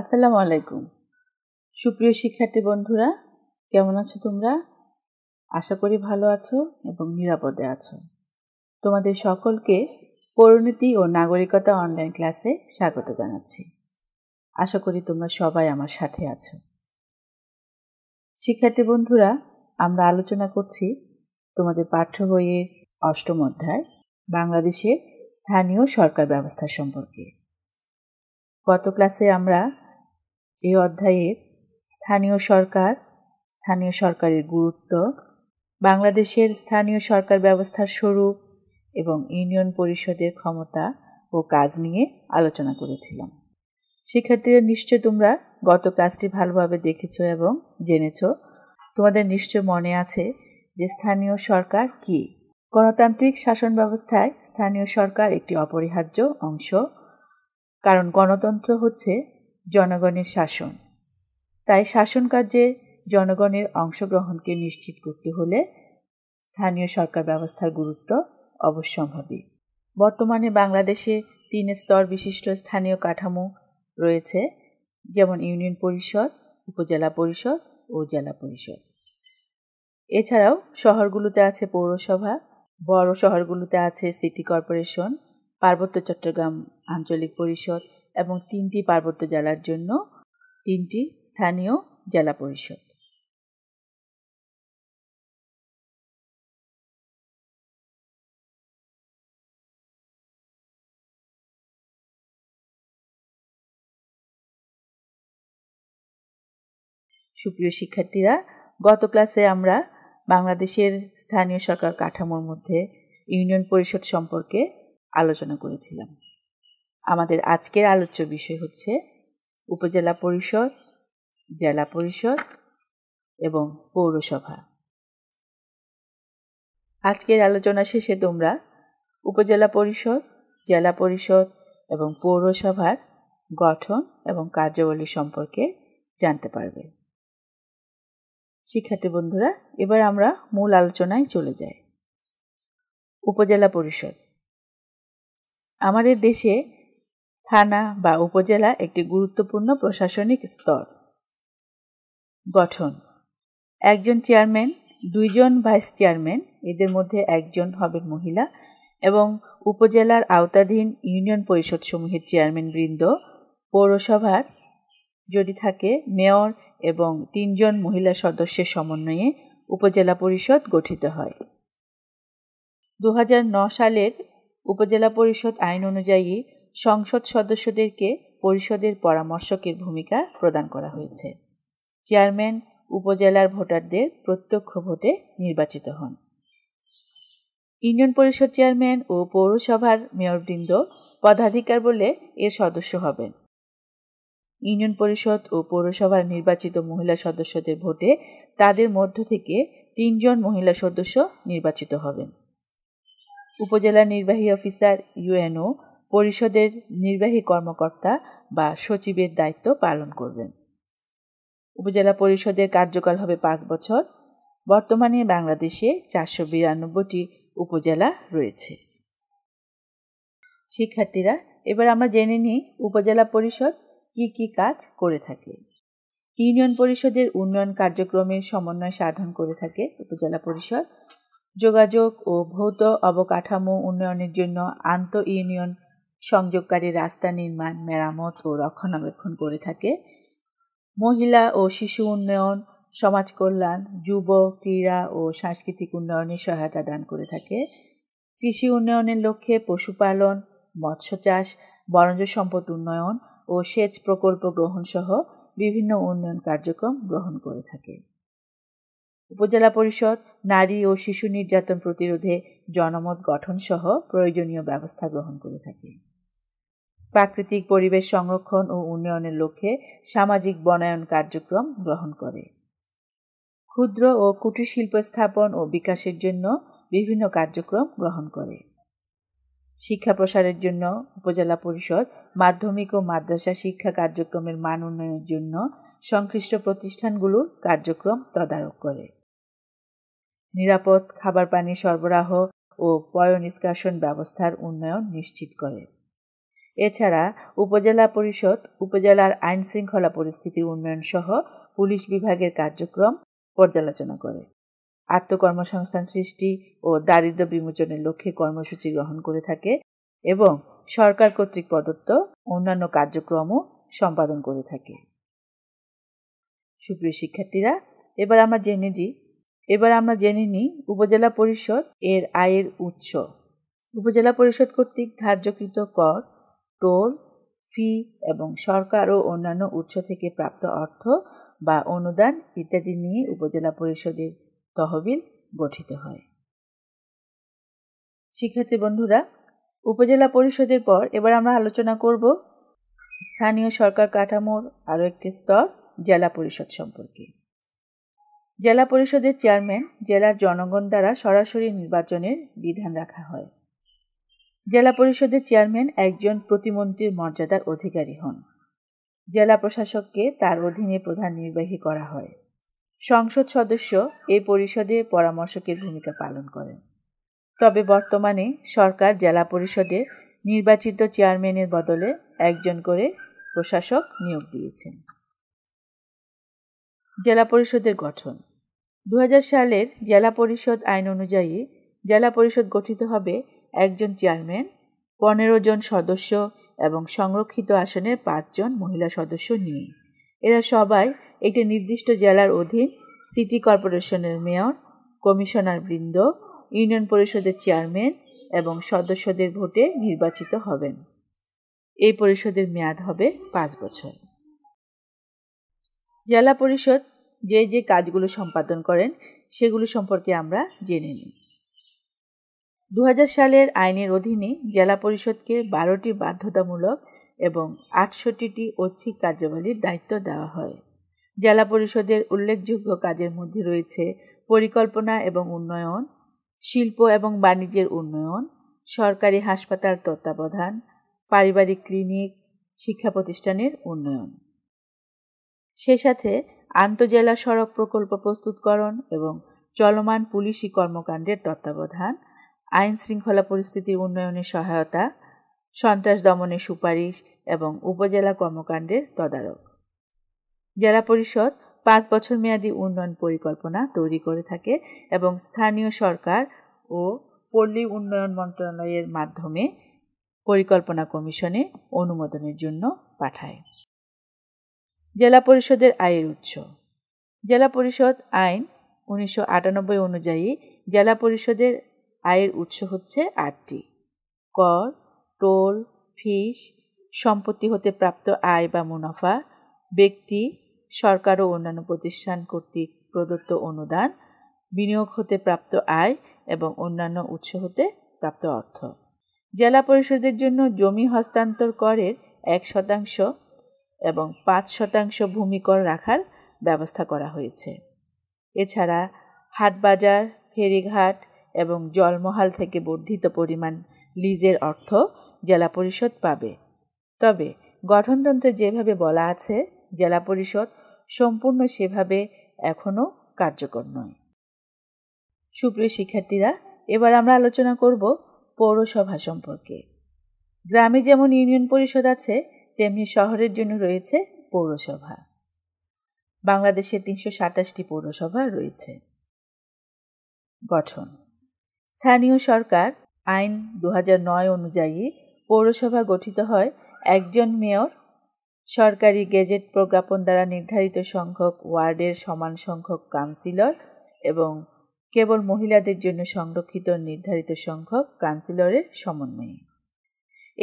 আসসালামু আলাইকুম সুপ্রিয় শিক্ষার্থী বন্ধুরা কেমন আছো তোমরা আশা করি ভালো আছো এবং নিরাপদে আছো তোমাদের সকলকে পরিণতি ও নাগরিকতা অনলাইন ক্লাসে স্বাগত জানাচ্ছি আশা করি তোমরা সবাই আমার সাথে আছো শিক্ষার্থী বন্ধুরা আমরা আলোচনা করছি তোমাদের পাঠ্য বইয়ের অষ্টম অধ্যায় বাংলাদেশের স্থানীয় সরকার ব্যবস্থা সম্পর্কে গত ক্লাসে আমরা এই অধ্যায়ে স্থানীয় সরকার স্থানীয় সরকারের গুরুত্ব বাংলাদেশের স্থানীয় সরকার ব্যবস্থার স্বরূপ এবং ইউনিয়ন পরিষদের ক্ষমতা ও কাজ নিয়ে আলোচনা করেছিলাম শিক্ষার্থীরা নিশ্চয় তোমরা গত কাজটি ভালোভাবে দেখেছ এবং জেনেছ তোমাদের নিশ্চয় মনে আছে যে স্থানীয় সরকার কি গণতান্ত্রিক শাসন ব্যবস্থায় স্থানীয় সরকার একটি অপরিহার্য অংশ কারণ গণতন্ত্র হচ্ছে জনগণের শাসন তাই শাসন কার্যে জনগণের অংশগ্রহণকে নিশ্চিত করতে হলে স্থানীয় সরকার ব্যবস্থার গুরুত্ব অবশ্যম্ভাবী বর্তমানে বাংলাদেশে তিন স্তর বিশিষ্ট স্থানীয় কাঠামো রয়েছে যেমন ইউনিয়ন পরিষদ উপজেলা পরিষদ ও জেলা পরিষদ এছাড়াও শহরগুলোতে আছে পৌরসভা বড় শহরগুলোতে আছে সিটি কর্পোরেশন পার্বত্য চট্টগ্রাম আঞ্চলিক পরিষদ এবং তিনটি পার্বত্য জেলার জন্য তিনটি স্থানীয় জেলা পরিষদ সুপ্রিয় শিক্ষার্থীরা গত ক্লাসে আমরা বাংলাদেশের স্থানীয় সরকার কাঠামোর মধ্যে ইউনিয়ন পরিষদ সম্পর্কে আলোচনা করেছিলাম আমাদের আজকের আলোচ্য বিষয় হচ্ছে উপজেলা পরিষদ জেলা পরিষদ এবং পৌরসভা আজকের আলোচনা শেষে তোমরা উপজেলা পরিষদ জেলা পরিষদ এবং পৌরসভার গঠন এবং কার্যাবলী সম্পর্কে জানতে পারবে শিক্ষার্থী বন্ধুরা এবার আমরা মূল আলোচনায় চলে যাই উপজেলা পরিষদ আমাদের দেশে থানা বা উপজেলা একটি গুরুত্বপূর্ণ প্রশাসনিক স্তর গঠন একজন চেয়ারম্যান দুইজন ভাইস চেয়ারম্যান এদের মধ্যে একজন হবেন মহিলা এবং উপজেলার আওতাধীন ইউনিয়ন পরিষদ সমূহের বৃন্দ পৌরসভার যদি থাকে মেয়র এবং তিনজন মহিলা সদস্যের সমন্বয়ে উপজেলা পরিষদ গঠিত হয় দু সালের উপজেলা পরিষদ আইন অনুযায়ী সংসদ সদস্যদেরকে পরিষদের পরামর্শকের ভূমিকা প্রদান করা হয়েছে চেয়ারম্যান উপজেলার ভোটারদের প্রত্যক্ষ ভোটে নির্বাচিত হন ইউনিয়ন পরিষদ চেয়ারম্যান ও পৌরসভার মেয়রবৃন্দ পদাধিকার বলে এর সদস্য হবেন ইউনিয়ন পরিষদ ও পৌরসভার নির্বাচিত মহিলা সদস্যদের ভোটে তাদের মধ্য থেকে তিনজন মহিলা সদস্য নির্বাচিত হবেন উপজেলা নির্বাহী অফিসার ইউএনও পরিষদের নির্বাহী কর্মকর্তা বা সচিবের দায়িত্ব পালন করবেন উপজেলা পরিষদের কার্যকাল হবে পাঁচ বছর বর্তমানে বাংলাদেশে চারশো বিরানব্বইটি উপজেলা রয়েছে শিক্ষার্থীরা এবার আমরা জেনে নিই উপজেলা পরিষদ কি কি কাজ করে থাকে ইউনিয়ন পরিষদের উন্নয়ন কার্যক্রমের সমন্বয় সাধন করে থাকে উপজেলা পরিষদ যোগাযোগ ও ভৌত অবকাঠামো উন্নয়নের জন্য আন্ত ইউনিয়ন সংযোগকারী রাস্তা নির্মাণ মেরামত ও রক্ষণাবেক্ষণ করে থাকে মহিলা ও শিশু উন্নয়ন সমাজ কল্যাণ যুব ক্রীড়া ও সাংস্কৃতিক উন্নয়নে সহায়তা দান করে থাকে কৃষি উন্নয়নের লক্ষ্যে পশুপালন মৎস্য চাষ বনজ সম্পদ উন্নয়ন ও সেচ প্রকল্প গ্রহণ সহ বিভিন্ন উন্নয়ন কার্যক্রম গ্রহণ করে থাকে উপজেলা পরিষদ নারী ও শিশু নির্যাতন প্রতিরোধে জনমত গঠন সহ প্রয়োজনীয় ব্যবস্থা গ্রহণ করে থাকে প্রাকৃতিক পরিবেশ সংরক্ষণ ও উন্নয়নের লক্ষ্যে সামাজিক বনায়ন কার্যক্রম গ্রহণ করে ক্ষুদ্র ও কুটির শিল্প স্থাপন ও বিকাশের জন্য বিভিন্ন কার্যক্রম গ্রহণ করে শিক্ষা প্রসারের জন্য উপজেলা পরিষদ মাধ্যমিক ও মাদ্রাসা শিক্ষা কার্যক্রমের মান উন্নয়নের জন্য সংশ্লিষ্ট প্রতিষ্ঠানগুলোর কার্যক্রম তদারক করে নিরাপদ খাবার পানি সরবরাহ ও পয় নিষ্কাশন ব্যবস্থার উন্নয়ন নিশ্চিত করে এছাড়া উপজেলা পরিষদ উপজেলার আইন শৃঙ্খলা পরিস্থিতির উন্নয়ন সহ পুলিশ বিভাগের কার্যক্রম পর্যালোচনা করে আত্মকর্মসংস্থান সৃষ্টি ও দারিদ্র বিমোচনের লক্ষ্যে কর্মসূচি গ্রহণ করে থাকে এবং সরকার কর্তৃক প্রদত্ত অন্যান্য কার্যক্রমও সম্পাদন করে থাকে সুপ্রিয় শিক্ষার্থীরা এবার আমরা জেনে দিই এবার আমরা জেনে নিই উপজেলা পরিষদ এর আয়ের উৎস উপজেলা পরিষদ কর্তৃক ধার্যকৃত কর টোল ফি এবং সরকার ও অন্যান্য উৎস থেকে প্রাপ্ত অর্থ বা অনুদান ইত্যাদি নিয়ে উপজেলা পরিষদের তহবিল গঠিত হয় শিক্ষার্থী বন্ধুরা উপজেলা পরিষদের পর এবার আমরা আলোচনা করব স্থানীয় সরকার কাঠামোর আরও একটি স্তর জেলা পরিষদ সম্পর্কে জেলা পরিষদের চেয়ারম্যান জেলার জনগণ দ্বারা সরাসরি নির্বাচনের বিধান রাখা হয় জেলা পরিষদের চেয়ারম্যান একজন প্রতিমন্ত্রীর মর্যাদার অধিকারী হন জেলা প্রশাসককে তার অধীনে প্রধান নির্বাহী করা হয় সংসদ সদস্য এই পরিষদে পরামর্শকের ভূমিকা পালন করেন তবে বর্তমানে সরকার জেলা পরিষদে নির্বাচিত চেয়ারম্যানের বদলে একজন করে প্রশাসক নিয়োগ দিয়েছেন জেলা পরিষদের গঠন দু সালের জেলা পরিষদ আইন অনুযায়ী জেলা পরিষদ গঠিত হবে একজন চেয়ারম্যান পনেরো জন সদস্য এবং সংরক্ষিত আসনের পাঁচজন মহিলা সদস্য নিয়ে এরা সবাই একটি নির্দিষ্ট জেলার অধীন সিটি কর্পোরেশনের মেয়র কমিশনার বৃন্দ ইউনিয়ন পরিষদের চেয়ারম্যান এবং সদস্যদের ভোটে নির্বাচিত হবেন এই পরিষদের মেয়াদ হবে পাঁচ বছর জেলা পরিষদ যে যে কাজগুলো সম্পাদন করেন সেগুলো সম্পর্কে আমরা জেনে নিই দু সালের আইনের অধীনে জেলা পরিষদকে বারোটি বাধ্যতামূলক এবং আটষট্টিটি ঐচ্ছিক কার্যাবলীর দায়িত্ব দেওয়া হয় জেলা পরিষদের উল্লেখযোগ্য কাজের মধ্যে রয়েছে পরিকল্পনা এবং উন্নয়ন শিল্প এবং বাণিজ্যের উন্নয়ন সরকারি হাসপাতাল তত্ত্বাবধান পারিবারিক ক্লিনিক শিক্ষা প্রতিষ্ঠানের উন্নয়ন সে সাথে আন্তজেলা সড়ক প্রকল্প প্রস্তুতকরণ এবং চলমান পুলিশি কর্মকাণ্ডের তত্ত্বাবধান আইন শৃঙ্খলা পরিস্থিতির উন্নয়নে সহায়তা সন্ত্রাস দমনে সুপারিশ এবং উপজেলা কর্মকাণ্ডের তদারক জেলা পরিষদ পাঁচ বছর মেয়াদী উন্নয়ন পরিকল্পনা তৈরি করে থাকে এবং স্থানীয় সরকার ও পল্লী উন্নয়ন মন্ত্রণালয়ের মাধ্যমে পরিকল্পনা কমিশনে অনুমোদনের জন্য পাঠায় জেলা পরিষদের আয়ের উৎস জেলা পরিষদ আইন উনিশশো অনুযায়ী জেলা পরিষদের আয়ের উৎস হচ্ছে আটটি কর টোল ফিস সম্পত্তি হতে প্রাপ্ত আয় বা মুনাফা ব্যক্তি সরকার ও অন্যান্য প্রতিষ্ঠান কর্তৃক প্রদত্ত অনুদান বিনিয়োগ হতে প্রাপ্ত আয় এবং অন্যান্য উৎস হতে প্রাপ্ত অর্থ জেলা পরিষদের জন্য জমি হস্তান্তর করের এক শতাংশ এবং পাঁচ শতাংশ ভূমি কর রাখার ব্যবস্থা করা হয়েছে এছাড়া হাটবাজার ফেরিঘাট এবং জলমহাল থেকে বর্ধিত পরিমাণ লিজের অর্থ জেলা পরিষদ পাবে তবে গঠনতন্ত্রে যেভাবে বলা আছে জেলা পরিষদ সম্পূর্ণ সেভাবে এখনও কার্যকর নয় সুপ্রিয় শিক্ষার্থীরা এবার আমরা আলোচনা করব পৌরসভা সম্পর্কে গ্রামে যেমন ইউনিয়ন পরিষদ আছে তেমনি শহরের জন্য রয়েছে পৌরসভা বাংলাদেশে তিনশো সাতাশটি পৌরসভা রয়েছে গঠন স্থানীয় সরকার আইন দু অনুযায়ী পৌরসভা গঠিত হয় একজন মেয়র সরকারি গেজেট প্রজ্ঞাপন দ্বারা নির্ধারিত সংখ্যক ওয়ার্ডের সমান সংখ্যক কাউন্সিলর এবং কেবল মহিলাদের জন্য সংরক্ষিত নির্ধারিত সংখ্যক কাউন্সিলরের সমন্বয়ে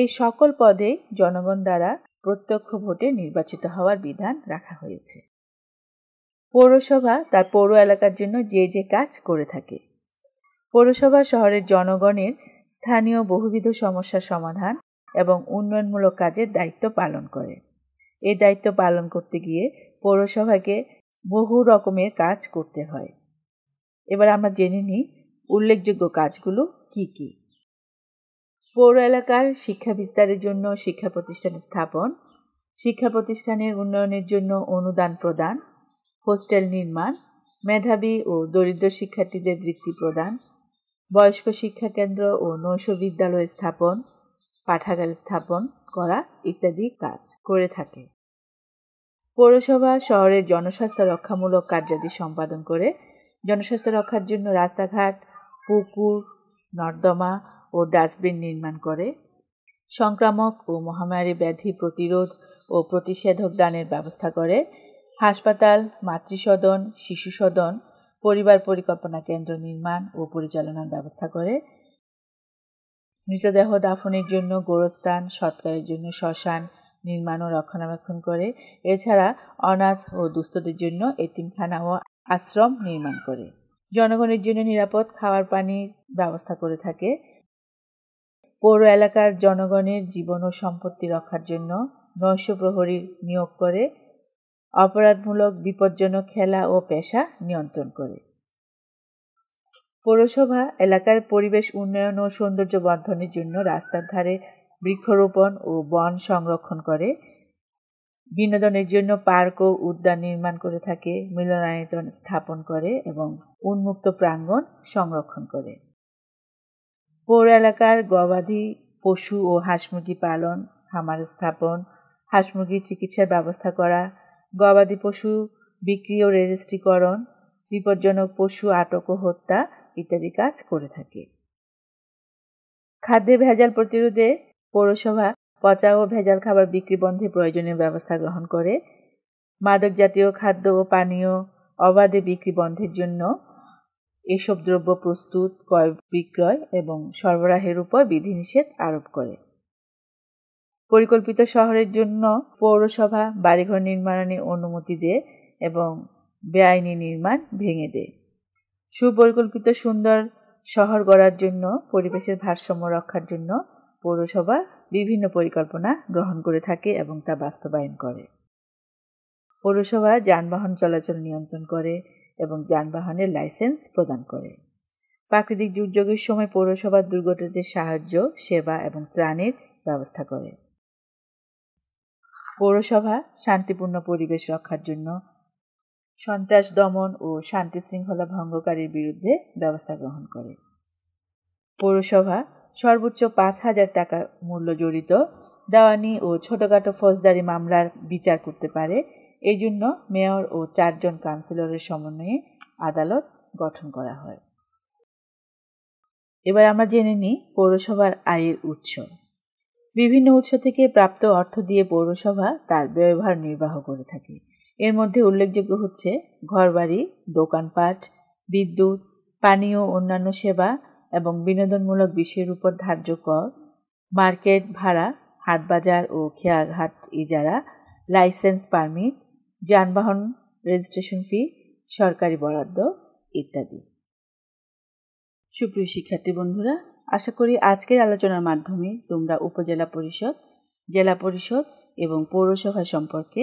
এই সকল পদে জনগণ দ্বারা প্রত্যক্ষ ভোটে নির্বাচিত হওয়ার বিধান রাখা হয়েছে পৌরসভা তার পৌর এলাকার জন্য যে যে কাজ করে থাকে পৌরসভা শহরের জনগণের স্থানীয় বহুবিধ সমস্যার সমাধান এবং উন্নয়নমূলক কাজের দায়িত্ব পালন করে এই দায়িত্ব পালন করতে গিয়ে পৌরসভাকে বহু রকমের কাজ করতে হয় এবার আমরা জেনে নিই উল্লেখযোগ্য কাজগুলো কি কি পৌর এলাকার শিক্ষা বিস্তারের জন্য শিক্ষা প্রতিষ্ঠান স্থাপন শিক্ষা প্রতিষ্ঠানের উন্নয়নের জন্য অনুদান প্রদান হোস্টেল নির্মাণ মেধাবী ও দরিদ্র শিক্ষার্থীদের বৃত্তি প্রদান বয়স্ক শিক্ষা কেন্দ্র ও নৈশ বিদ্যালয় স্থাপন পাঠাগার স্থাপন করা ইত্যাদি কাজ করে থাকে পৌরসভা শহরের জনস্বাস্থ্য রক্ষামূলক কার্যাদি সম্পাদন করে জনস্বাস্থ্য রক্ষার জন্য রাস্তাঘাট পুকুর নর্দমা ও ডাস্টবিন নির্মাণ করে সংক্রামক ও মহামারী ব্যাধি প্রতিরোধ ও প্রতিষেধক দানের ব্যবস্থা করে হাসপাতাল মাতৃসদন শিশু সদন পরিবার পরিকল্পনা কেন্দ্র নির্মাণ ও পরিচালনার ব্যবস্থা করে মৃতদেহ দাফনের জন্য গোরস্থান সৎকারের জন্য শ্মশান নির্মাণ ও রক্ষণাবেক্ষণ করে এছাড়া অনাথ ও দুস্থদের জন্য এতিমখানা ও আশ্রম নির্মাণ করে জনগণের জন্য নিরাপদ খাওয়ার পানির ব্যবস্থা করে থাকে পৌর এলাকার জনগণের জীবন ও সম্পত্তি রক্ষার জন্য নৈশ প্রহরী নিয়োগ করে অপরাধমূলক বিপজ্জনক খেলা ও পেশা নিয়ন্ত্রণ করে পৌরসভা এলাকার পরিবেশ উন্নয়ন ও সৌন্দর্য বর্ধনের জন্য রাস্তার ধারে বৃক্ষরোপণ ও বন সংরক্ষণ করে বিনোদনের জন্য পার্ক ও উদ্যান নির্মাণ করে থাকে মিলনায়তন স্থাপন করে এবং উন্মুক্ত প্রাঙ্গণ সংরক্ষণ করে পৌর এলাকার গবাদি পশু ও হাঁস মুরগি পালন খামার স্থাপন হাঁস মুরগির চিকিৎসার ব্যবস্থা করা গবাদি পশু বিক্রি ও রেজিস্ট্রিকরণ বিপজ্জনক পশু আটক ও হত্যা ইত্যাদি কাজ করে থাকে খাদ্যে ভেজাল প্রতিরোধে পৌরসভা পচা ও ভেজাল খাবার বিক্রি বন্ধে প্রয়োজনীয় ব্যবস্থা গ্রহণ করে মাদক জাতীয় খাদ্য ও পানীয় অবাধে বিক্রি বন্ধের জন্য এসব দ্রব্য প্রস্তুত ক্রয় বিক্রয় এবং সরবরাহের উপর বিধিনিষেধ আরোপ করে পরিকল্পিত শহরের জন্য পৌরসভা বাড়িঘর নির্মাণে অনুমতি দেয় এবং বেআইনি নির্মাণ ভেঙে দেয় সুপরিকল্পিত সুন্দর শহর গড়ার জন্য পরিবেশের ভারসাম্য রক্ষার জন্য পৌরসভা বিভিন্ন পরিকল্পনা গ্রহণ করে থাকে এবং তা বাস্তবায়ন করে পৌরসভা যানবাহন চলাচল নিয়ন্ত্রণ করে এবং যানবাহনের লাইসেন্স প্রদান করে প্রাকৃতিক দুর্যোগের সময় পৌরসভা দুর্গতদের সাহায্য সেবা এবং ত্রাণের ব্যবস্থা করে পৌরসভা শান্তিপূর্ণ পরিবেশ রক্ষার জন্য সন্ত্রাস দমন ও শান্তি শৃঙ্খলা ভঙ্গকারীর বিরুদ্ধে ব্যবস্থা গ্রহণ করে পৌরসভা সর্বোচ্চ পাঁচ হাজার টাকা মূল্য জড়িত দেওয়ানি ও ছোটোখাটো ফৌজদারি মামলার বিচার করতে পারে এই জন্য মেয়র ও চারজন কাউন্সিলরের সমন্বয়ে আদালত গঠন করা হয় এবার আমরা জেনে নিই পৌরসভার আয়ের উৎস বিভিন্ন উৎস থেকে প্রাপ্ত অর্থ দিয়ে পৌরসভা তার ব্যয়ভার নির্বাহ করে থাকে এর মধ্যে উল্লেখযোগ্য হচ্ছে ঘরবাড়ি দোকানপাট বিদ্যুৎ পানীয় অন্যান্য সেবা এবং বিনোদনমূলক বিষয়ের উপর ধার্য কর মার্কেট ভাড়া হাটবাজার ও খেয়াঘাট ইজারা লাইসেন্স পারমিট যানবাহন রেজিস্ট্রেশন ফি সরকারি বরাদ্দ ইত্যাদি সুপ্রিয় শিক্ষার্থী বন্ধুরা আশা করি আজকের আলোচনার মাধ্যমে তোমরা উপজেলা পরিষদ জেলা পরিষদ এবং পৌরসভা সম্পর্কে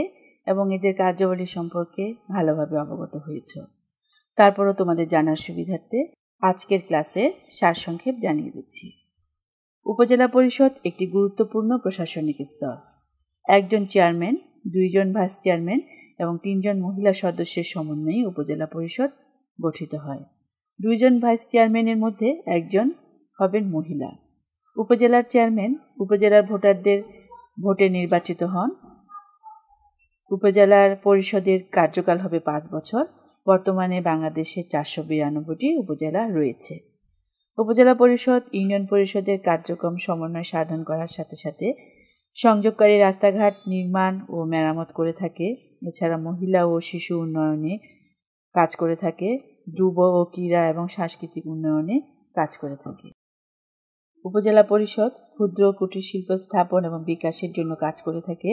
এবং এদের কার্যাবলী সম্পর্কে ভালোভাবে অবগত হয়েছ তারপরও তোমাদের জানার সুবিধার্থে আজকের ক্লাসের সারসংক্ষেপ জানিয়ে দিচ্ছি উপজেলা পরিষদ একটি গুরুত্বপূর্ণ প্রশাসনিক স্তর একজন চেয়ারম্যান দুইজন ভাইস চেয়ারম্যান এবং তিনজন মহিলা সদস্যের সমন্বয়ে উপজেলা পরিষদ গঠিত হয় দুইজন ভাইস চেয়ারম্যানের মধ্যে একজন হবেন মহিলা উপজেলার চেয়ারম্যান উপজেলার ভোটারদের ভোটে নির্বাচিত হন উপজেলার পরিষদের কার্যকাল হবে পাঁচ বছর বর্তমানে বাংলাদেশে চারশো বিরানব্বইটি উপজেলা রয়েছে উপজেলা পরিষদ ইউনিয়ন পরিষদের কার্যক্রম সমন্বয় সাধন করার সাথে সাথে সংযোগকারী রাস্তাঘাট নির্মাণ ও মেরামত করে থাকে এছাড়া মহিলা ও শিশু উন্নয়নে কাজ করে থাকে যুব ও ক্রীড়া এবং সাংস্কৃতিক উন্নয়নে কাজ করে থাকে উপজেলা পরিষদ ক্ষুদ্র কুটির শিল্প স্থাপন এবং বিকাশের জন্য কাজ করে থাকে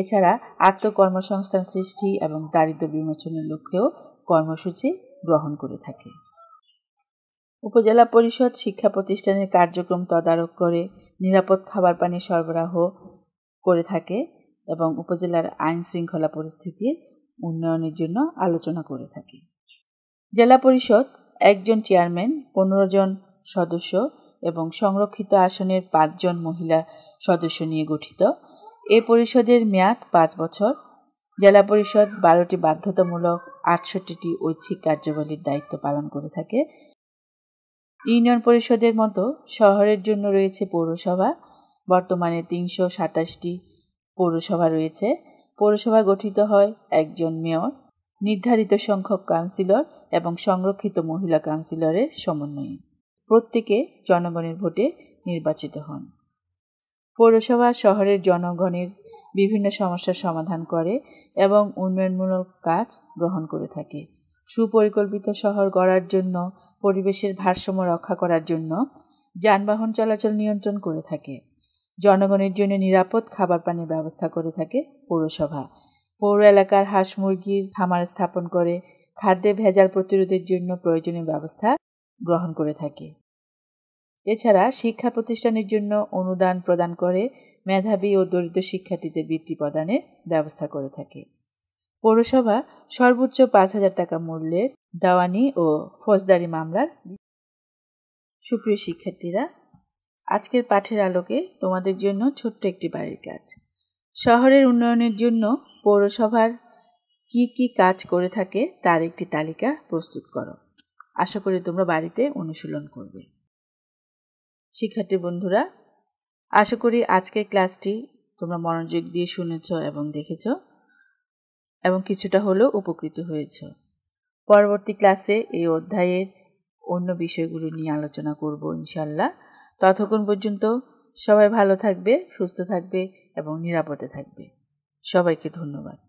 এছাড়া আত্মকর্মসংস্থান সৃষ্টি এবং দারিদ্র বিমোচনের লক্ষ্যেও কর্মসূচি গ্রহণ করে থাকে উপজেলা পরিষদ শিক্ষা প্রতিষ্ঠানের কার্যক্রম তদারক করে নিরাপদ খাবার পানি সরবরাহ করে থাকে এবং উপজেলার আইন শৃঙ্খলা পরিস্থিতির উন্নয়নের জন্য আলোচনা করে থাকে জেলা পরিষদ একজন চেয়ারম্যান পনেরো জন সদস্য এবং সংরক্ষিত আসনের পাঁচজন মহিলা সদস্য নিয়ে গঠিত এ পরিষদের মেয়াদ পাঁচ বছর জেলা পরিষদ বারোটি বাধ্যতামূলক আটষট্টিটি ঐচ্ছিক কার্যাবলীর দায়িত্ব পালন করে থাকে ইউনিয়ন পরিষদের মতো শহরের জন্য রয়েছে পৌরসভা বর্তমানে তিনশো সাতাশটি পৌরসভা রয়েছে পৌরসভা গঠিত হয় একজন মেয়র নির্ধারিত সংখ্যক কাউন্সিলর এবং সংরক্ষিত মহিলা কাউন্সিলরের সমন্বয়ে প্রত্যেকে জনগণের ভোটে নির্বাচিত হন পৌরসভা শহরের জনগণের বিভিন্ন সমস্যার সমাধান করে এবং উন্নয়নমূলক কাজ গ্রহণ করে থাকে সুপরিকল্পিত শহর গড়ার জন্য পরিবেশের ভারসাম্য রক্ষা করার জন্য যানবাহন চলাচল নিয়ন্ত্রণ করে থাকে জনগণের জন্য নিরাপদ খাবার পানির ব্যবস্থা করে থাকে পৌরসভা পৌর এলাকার হাঁস মুরগির খামার স্থাপন করে খাদ্যে ভেজাল প্রতিরোধের জন্য প্রয়োজনীয় ব্যবস্থা গ্রহণ করে থাকে এছাড়া শিক্ষা প্রতিষ্ঠানের জন্য অনুদান প্রদান করে মেধাবী ও দরিদ্র শিক্ষার্থীদের বৃত্তি প্রদানের ব্যবস্থা করে থাকে পৌরসভা সর্বোচ্চ পাঁচ হাজার টাকা মূল্যের দাওয়ানি ও ফৌজদারি মামলার সুপ্রিয় শিক্ষার্থীরা আজকের পাঠের আলোকে তোমাদের জন্য ছোট্ট একটি বাড়ির কাজ শহরের উন্নয়নের জন্য পৌরসভার কি কি কাজ করে থাকে তার একটি তালিকা প্রস্তুত করো আশা করি তোমরা বাড়িতে অনুশীলন করবে শিক্ষার্থী বন্ধুরা আশা করি আজকের ক্লাসটি তোমরা মনোযোগ দিয়ে শুনেছ এবং দেখেছ এবং কিছুটা হলেও উপকৃত হয়েছ পরবর্তী ক্লাসে এই অধ্যায়ের অন্য বিষয়গুলো নিয়ে আলোচনা করব ইনশাল্লাহ ততক্ষণ পর্যন্ত সবাই ভালো থাকবে সুস্থ থাকবে এবং নিরাপদে থাকবে সবাইকে ধন্যবাদ